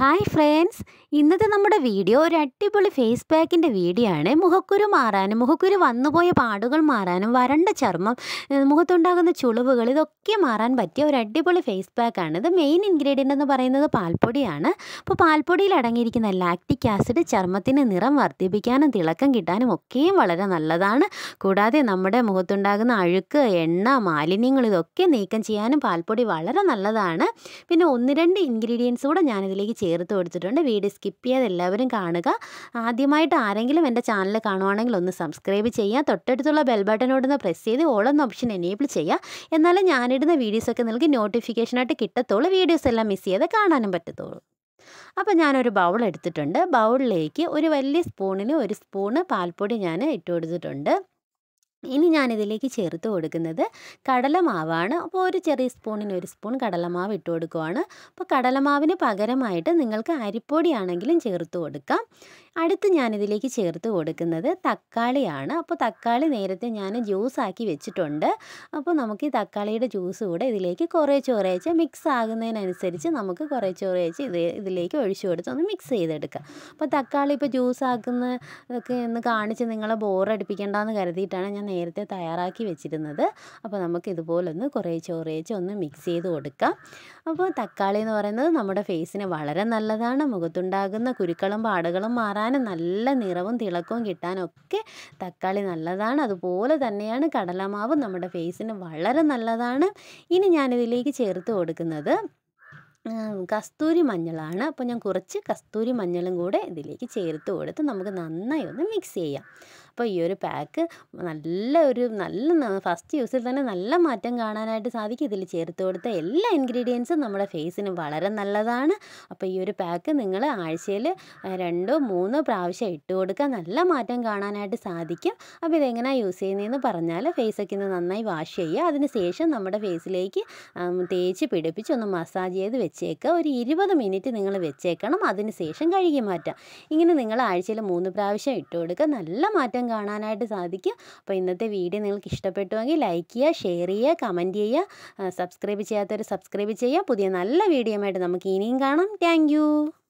hi friends ഇന്നത്തെ നമ്മുടെ video ഒരു അടിപൊളി ഫേസ് പാക്കിൻ്റെ വീഡിയോ ആണ് മുഖക്കുരു മാറാനും മുഖക്കുരു വന്നുപോയ പാടുകൾ മാറാനും വരണ്ട ചർമ്മം മുഖത്തുണ്ടാകുന്ന ചുളിവുകൾ ഇതൊക്കെ മാറാൻ പറ്റിയ ഒരു അടിപൊളി ഫേസ് പാക്കാണ് ഇത് മെയിൻ ഇൻഗ്രീഡിയൻ്റ് എന്ന് പറയുന്നത് പാൽപ്പൊടിയാണ് അപ്പോൾ പാൽപ്പൊടിയിൽ അടങ്ങിയിരിക്കുന്ന ലാക്റ്റിക് ആസിഡ് ചർമ്മത്തിന് നിറം വർദ്ധിപ്പിക്കാനും തിളക്കം കിട്ടാനും ഒക്കെയും വളരെ നല്ലതാണ് കൂടാതെ നമ്മുടെ മുഖത്തുണ്ടാകുന്ന അഴുക്ക് എണ്ണ മാലിന്യങ്ങൾ ഇതൊക്കെ നീക്കം ചെയ്യാനും പാൽപ്പൊടി വളരെ നല്ലതാണ് പിന്നെ ഒന്ന് രണ്ട് ഇൻഗ്രീഡിയൻസ് കൂടെ ഞാനിതിലേക്ക് ചേർത്ത് കൊടുത്തിട്ടുണ്ട് വീഡിയോ സ്കിപ്പ് ചെയ്യാതെ എല്ലാവരും കാണുക ആദ്യമായിട്ട് ആരെങ്കിലും എൻ്റെ ചാനൽ കാണുവാണെങ്കിൽ ഒന്ന് സബ്സ്ക്രൈബ് ചെയ്യുക തൊട്ടടുത്തുള്ള ബെൽ ഒന്ന് പ്രസ് ചെയ്ത് ഓളൊന്ന് ഓപ്ഷൻ എനേബിൾ ചെയ്യുക എന്നാലും ഞാനിടുന്ന വീഡിയോസൊക്കെ നിങ്ങൾക്ക് നോട്ടിഫിക്കേഷനായിട്ട് കിട്ടത്തുള്ളൂ വീഡിയോസ് എല്ലാം മിസ് ചെയ്ത് കാണാനും പറ്റത്തുള്ളൂ അപ്പോൾ ഞാനൊരു ബൗൾ എടുത്തിട്ടുണ്ട് ബൗളിലേക്ക് ഒരു വലിയ സ്പൂണിന് ഒരു സ്പൂണ് പാൽപ്പൊടി ഞാൻ ഇട്ട് കൊടുത്തിട്ടുണ്ട് ഇനി ഞാനിതിലേക്ക് ചേർത്ത് കൊടുക്കുന്നത് കടലമാവാണ് അപ്പോൾ ഒരു ചെറിയ സ്പൂണിന് ഒരു സ്പൂൺ കടലമാവ് ഇട്ട് കൊടുക്കുവാണ് അപ്പോൾ കടലമാവിന് പകരമായിട്ട് നിങ്ങൾക്ക് അരിപ്പൊടിയാണെങ്കിലും ചേർത്ത് കൊടുക്കാം അടുത്ത് ഞാനിതിലേക്ക് ചേർത്ത് കൊടുക്കുന്നത് തക്കാളിയാണ് അപ്പോൾ തക്കാളി നേരത്തെ ഞാൻ ജ്യൂസാക്കി വെച്ചിട്ടുണ്ട് അപ്പോൾ നമുക്ക് ഈ തക്കാളിയുടെ ജ്യൂസ് കൂടെ ഇതിലേക്ക് കുറേ ചോറയച്ച് മിക്സ് ആകുന്നതിനനുസരിച്ച് നമുക്ക് കുറേ ചോറയച്ച് ഇത് ഇതിലേക്ക് ഒഴിച്ചു കൊടുത്ത് ഒന്ന് മിക്സ് ചെയ്തെടുക്കാം അപ്പോൾ തക്കാളി ഇപ്പോൾ ജ്യൂസാക്കുന്നതൊക്കെ ഒന്ന് കാണിച്ച് നിങ്ങളെ ബോറടിപ്പിക്കേണ്ടതെന്ന് കരുതിയിട്ടാണ് ഞാൻ നേരത്തെ തയ്യാറാക്കി വെച്ചിരുന്നത് അപ്പോൾ നമുക്ക് ഇതുപോലൊന്ന് കുറേ ചോറേച്ച് ഒന്ന് മിക്സ് ചെയ്ത് കൊടുക്കാം അപ്പോൾ തക്കാളി എന്ന് പറയുന്നത് നമ്മുടെ ഫേസിന് വളരെ നല്ലതാണ് മുഖത്തുണ്ടാകുന്ന കുരുക്കളും പാടുകളും മാറാനും നല്ല നിറവും തിളക്കവും കിട്ടാനൊക്കെ തക്കാളി നല്ലതാണ് അതുപോലെ തന്നെയാണ് കടലമാവ് നമ്മുടെ ഫേസിന് വളരെ നല്ലതാണ് ഇനി ഞാനിതിലേക്ക് ചേർത്ത് കൊടുക്കുന്നത് കസ്തൂരി മഞ്ഞളാണ് അപ്പോൾ ഞാൻ കുറച്ച് കസ്തൂരി മഞ്ഞളും കൂടെ ഇതിലേക്ക് ചേർത്ത് കൊടുത്ത് നമുക്ക് നന്നായി ഒന്ന് മിക്സ് ചെയ്യാം അപ്പോൾ ഈ ഒരു പാക്ക് നല്ല ഒരു നല്ല ഫസ്റ്റ് യൂസിൽ തന്നെ നല്ല മാറ്റം കാണാനായിട്ട് സാധിക്കും ഇതിൽ ചേർത്ത് കൊടുത്ത എല്ലാ ഇൻഗ്രീഡിയൻസും നമ്മുടെ ഫേസിന് വളരെ നല്ലതാണ് അപ്പോൾ ഈ ഒരു പാക്ക് നിങ്ങൾ ആഴ്ചയിൽ രണ്ടോ മൂന്നോ പ്രാവശ്യം ഇട്ട് കൊടുക്കുക നല്ല മാറ്റം കാണാനായിട്ട് സാധിക്കും അപ്പോൾ ഇതെങ്ങനെയാണ് യൂസ് ചെയ്യുന്നതെന്ന് പറഞ്ഞാൽ ഫേസൊക്കെ ഒന്ന് നന്നായി വാഷ് ചെയ്യുക അതിനുശേഷം നമ്മുടെ ഫേസിലേക്ക് തേച്ച് പിടിപ്പിച്ച് ഒന്ന് മസാജ് ചെയ്ത് വെച്ചേക്കുക ഒരു ഇരുപത് മിനിറ്റ് നിങ്ങൾ വെച്ചേക്കണം അതിനുശേഷം കഴുകി മാറ്റാം ഇങ്ങനെ നിങ്ങൾ ആഴ്ചയിൽ മൂന്ന് പ്രാവശ്യം ഇട്ട് കൊടുക്കുക നല്ല മാറ്റം ദിവസം കാണാനായിട്ട് സാധിക്കും അപ്പോൾ ഇന്നത്തെ വീഡിയോ നിങ്ങൾക്ക് ഇഷ്ടപ്പെട്ടുവെങ്കിൽ ലൈക്ക് ചെയ്യുക ഷെയർ ചെയ്യുക കമൻറ്റ് ചെയ്യുക സബ്സ്ക്രൈബ് ചെയ്യാത്തവർ സബ്സ്ക്രൈബ് ചെയ്യുക പുതിയ നല്ല വീഡിയോ ആയിട്ട് നമുക്ക് ഇനിയും കാണാം താങ്ക്